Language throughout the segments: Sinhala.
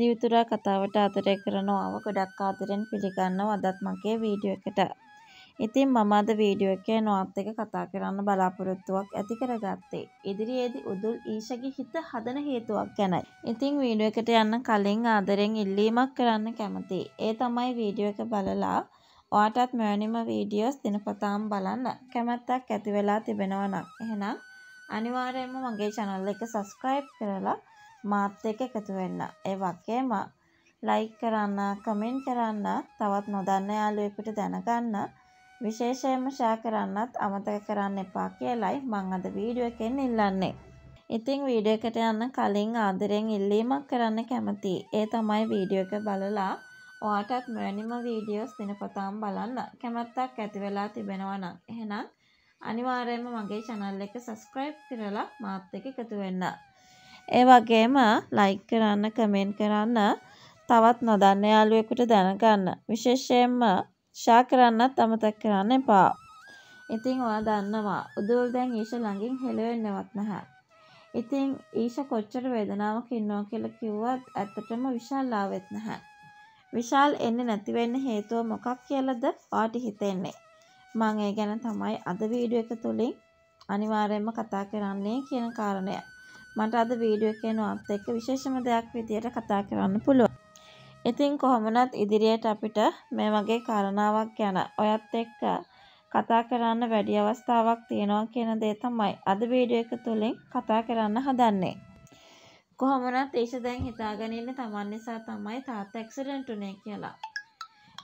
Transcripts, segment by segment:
දිවිතුරා කතාවට ආදරය කරනවාව ගොඩක් ආදරෙන් පිළිගන්නවා අදත් මගේ වීඩියෝ එකට. ඉතින් මම අද වීඩියෝ එකේ නොත් එක කතා කරන්න බලාපොරොත්තුවක් ඇති කරගත්තේ. ඉදිරියේදී උදුල් ඊෂගේ හිත හදන හේතුවක් ගැනයි. ඉතින් වීඩියෝ එකට යන්න කලින් ආදරෙන් ඉල්ලීමක් කරන්න කැමතියි. ඒ තමයි වීඩියෝ එක බලලා ඔයාටත් මෙවැනිම වීඩියෝස් දිනපතාම බලන්න කැමැත්තක් ඇති වෙලා තිබෙනවා නම් එහෙනම් අනිවාර්යයෙන්ම මගේ channel එක subscribe කරලා මාත් එක්ක එකතු වෙන්න. ඒ වගේම ලයික් කරන්න, කමෙන්ට් කරන්න, තවත් නොදන්න යාළුවෙකුට දැනගන්න, විශේෂයෙන්ම ෂෙයා කරන්නත් අමතක කරන්න එපා කියලයි මම අද වීඩියෝ එකෙන් ඉල්ලන්නේ. ඉතින් වීඩියෝ එකට යන්න කලින් ආදරයෙන් ඉල්ලීමක් කරන්න කැමතියි. ඒ තමයි වීඩියෝ එක බලලා ඔයාටත් මෙවැනිම වීඩියෝස් දිනපතාම බලන්න කැමැත්තක් ඇති වෙලා තිබෙනවා නම් එහෙනම් අනිවාර්යයෙන්ම මගේ channel එක subscribe කරලා මාත් එක්ක එකතු වෙන්න. ඒ වගේම ලයික් කරන්න කමෙන්ට් කරන්න තවත් නොදන්න යාළුවෙකුට දැනගන්න. විශේෂයෙන්ම ෂා කරන්නත් අමතක කරන්න එපා. ඉතින් ඔයා දන්නවා උදවල් දැන් ඊෂ ළඟින් හෙළවෙන්නවත් නැහැ. ඉතින් ඊෂ කොච්චර වේදනාවක් ඉන්නවා කියලා කිව්වත් ඇත්තටම විශාල් ආවෙත් නැහැ. විශාල් එන්නේ නැති වෙන්න හේතුව මොකක් කියලාද පාටි හිතෙන්නේ. මම ඒ ගැන තමයි අද වීඩියෝ එක තුලින් අනිවාර්යයෙන්ම කතා කරන්නේ කියන කාරණය. මට අද වීඩියෝ එකේ නොත් එක්ක විශේෂම දෙයක් විදියට කතා කරන්න පුළුවන්. ඉතින් කොහොමනත් ඉදිරියට අපිට මේ වගේ කාරණාවක් යන ඔයත් එක්ක කතා කරන්න වැඩි අවස්ථාවක් තියෙනවා කියන දේ තමයි අද වීඩියෝ එක තුලින් කතා කරන්න හදන්නේ. කොහොමනත් ඒෂ දැන් හිතාගෙන ඉන්නේ Taman නිසා තමයි තාත්තා ඇක්සිඩන්ට් උනේ කියලා.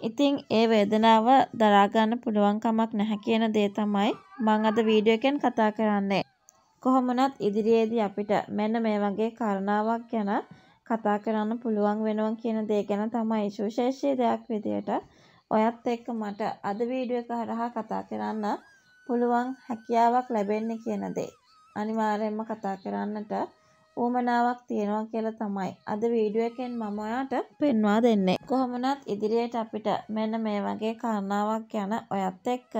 ඉතින් ඒ වේදනාව දරාගන්න පුළුවන් කමක් නැහැ කියන දේ තමයි මම අද වීඩියෝ එකෙන් කතා කරන්නේ. කොහොමනත් ඉදිරියේදී අපිට මෙන්න මේ වගේ කාරණාවක් ගැන කතා කරන්න පුළුවන් වෙනවා කියන දේ ගැන තමයි සුවිශේෂී දෙයක් විදියට ඔයත් එක්ක මට අද වීඩියෝ එක හරහා කතා කරන්න පුළුවන් හැකියාවක් ලැබෙන්නේ කියන දේ අනිවාර්යයෙන්ම කතා කරන්නට ඌමනාවක් තියෙනවා කියලා තමයි අද වීඩියෝ එකෙන් මම ඔයාට පෙන්වා දෙන්නේ. කොහොමනත් ඉදිරියට අපිට මෙන්න මේ වගේ කාරණාවක් ගැන ඔයත් එක්ක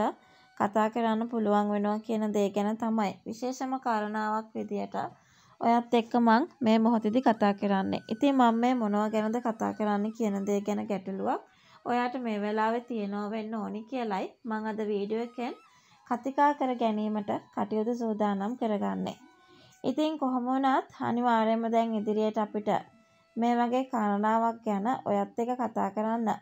කතා කරන්න පුළුවන් වෙනවා කියන දේ ගැන තමයි විශේෂම කාරණාවක් විදියට ඔයත් එක්ක මං මේ මොහොතේදී කතා කරන්නේ. ඉතින් මම මේ මොනවා ගැනද කතා කරන්නේ කියන දේ ගැන ගැටලුවක් ඔයාට මේ වෙලාවේ තියෙනවා වෙන්න ඕනි කියලයි මං අද වීඩියෝ එකෙන් කතිකා කර ගැනීමට කටයුතු සූදානම් කරගන්නේ. ඉතින් කොහොම වුණත් අනිවාර්යයෙන්ම දැන් ඉදිරියට අපිට මේ වගේ කාරණාවක් ගැන ඔයත් එක්ක කතා කරන්න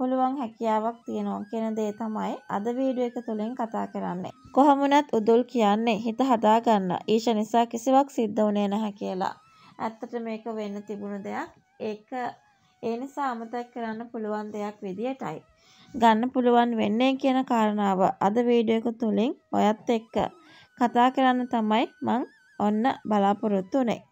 පුළුවන් හැකියාවක් තියෙනවා කියන දේ තමයි අද වීඩියෝ එක තුලින් කතා කරන්නේ. කොහමුණත් උදුල් කියන්නේ හිත හදාගන්න. ඊෂ නිසා කිසිවක් සිද්ධ වුණේ නැහැ කියලා. ඇත්තට මේක වෙන්න තිබුණු දෙයක්. ඒක ඒ නිසා අමතක කරන්න පුළුවන් දෙයක් විදියටයි. ගන්න පුළුවන් වෙන්නේ කියන කාරණාව අද වීඩියෝ එක තුලින් ඔයත් එක්ක කතා කරන්න තමයි මං ඔන්න බලාපොරොත්තු වුනේ.